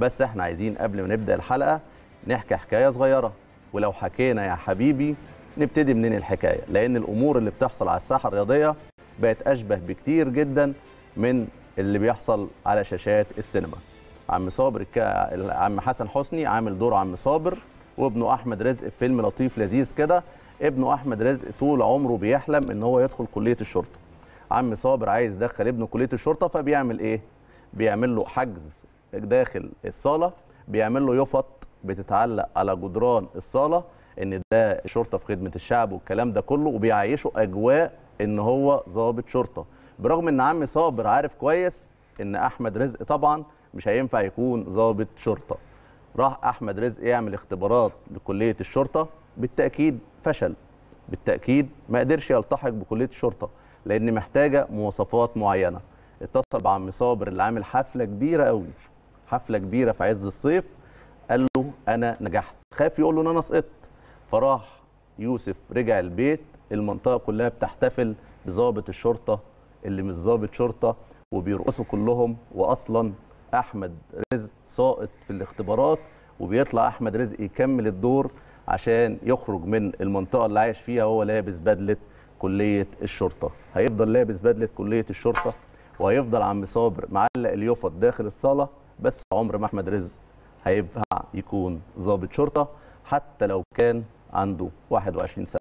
بس احنا عايزين قبل ما نبدا الحلقه نحكي حكايه صغيره ولو حكينا يا حبيبي نبتدي منين الحكايه لان الامور اللي بتحصل على الساحه الرياضيه بقت اشبه بكتير جدا من اللي بيحصل على شاشات السينما عم صابر كا... عم حسن حسني عامل دور عم صابر وابنه احمد رزق في فيلم لطيف لذيذ كده ابنه احمد رزق طول عمره بيحلم ان هو يدخل كليه الشرطه عم صابر عايز يدخل ابنه كليه الشرطه فبيعمل ايه بيعمل له حجز داخل الصاله بيعمل له يفط بتتعلق على جدران الصاله ان ده شرطه في خدمه الشعب والكلام ده كله وبيعيشوا اجواء ان هو ضابط شرطه برغم ان عم صابر عارف كويس ان احمد رزق طبعا مش هينفع يكون ضابط شرطه راح احمد رزق يعمل اختبارات لكليه الشرطه بالتاكيد فشل بالتاكيد ما قدرش يلتحق بكليه الشرطه لان محتاجه مواصفات معينه اتصل بعم صابر اللي عامل حفله كبيره قوي حفله كبيره في عز الصيف قال له انا نجحت خاف يقول له ان انا سقطت فراح يوسف رجع البيت المنطقه كلها بتحتفل بضابط الشرطه اللي مش ضابط شرطه وبيرقصوا كلهم واصلا احمد رزق ساقط في الاختبارات وبيطلع احمد رزق يكمل الدور عشان يخرج من المنطقه اللي عايش فيها وهو لابس بدله كليه الشرطه هيفضل لابس بدله كليه الشرطه وهيفضل عم صابر معلق اليوفط داخل الصاله بس عمر ما احمد رزق هيبقى يكون ضابط شرطه حتى لو كان عنده 21 سنه